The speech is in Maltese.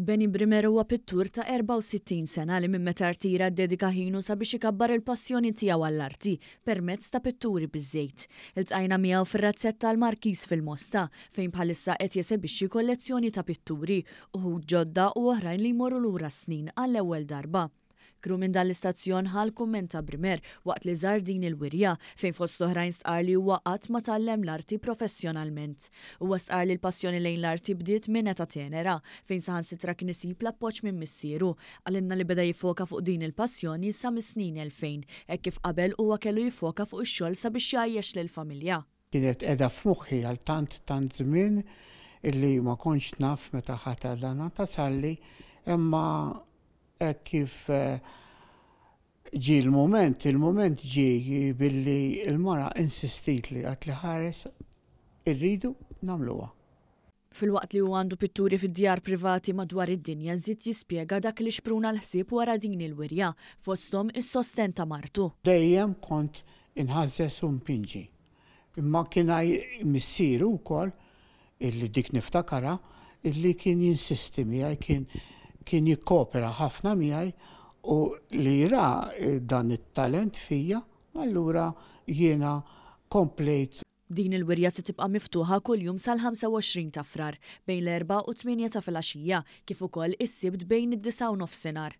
Beni Brimer huwa pittur ta' 64 sena li minn meta artira dedika ħinu sabiex ikabbar il-passjoni tiegħu għall-arti permezz ta' pitturi biżejt. Il-tqajna miegħu fir-razzetta tal-Markiż fil-Mosta fejn bħalissa qed jesebixxi kollezzjoni ta' pitturi uħud ġodda u oħrajn li jmorru lura snin għall-ewwel darba. Kru minn dan l-istazzjon ħal kummenta brimer waqt li żar din il-wirja fejn fost oħrajn stqar li huwa qatt ma tallem l-arti professjonalment. Huwa stqar li l-passjoni lejn l-arti bdiet minn ta' tenera fejn saħan sitra kien isib l-appoġġ minn missieru għalinna li beda jifoka fuq din il-passjoni sa mis-snin 2000 hekk kif qabel huwa kellu jifoka fuq ix-xogħol sabiex jgħajjex lill-familja. Kienet edha fuqħi għal tant tant żmien illi ma konċ naf meta ħata dana ta' salli imma E kif e, ġi l-moment, il-moment ġi billi il-mara insistit li għat li ħares irridu namluwa. Fil-waqt li u għandu pitturi fid-djar privati madwar id-dinja, zitt jispiega dak li xpruna l-ħsib wara din il-wirja, fostom is-sosten ta' martu. Dejjem kont inħazzes un pinġi. Imma kienaj missiru u koll, illi dik niftakara, illi kien jinsisti kien kien jikkopera ħafna miħaj u li ra eh, dan it-talent fija, allura jiena komplejt Din il-wirja se tibqa' miftuħa kuljum sal-25 ta' frar bejn l-4 u 8 ta' filgħaxija kif ukoll is-sibt bejn id-9 nofsinhar.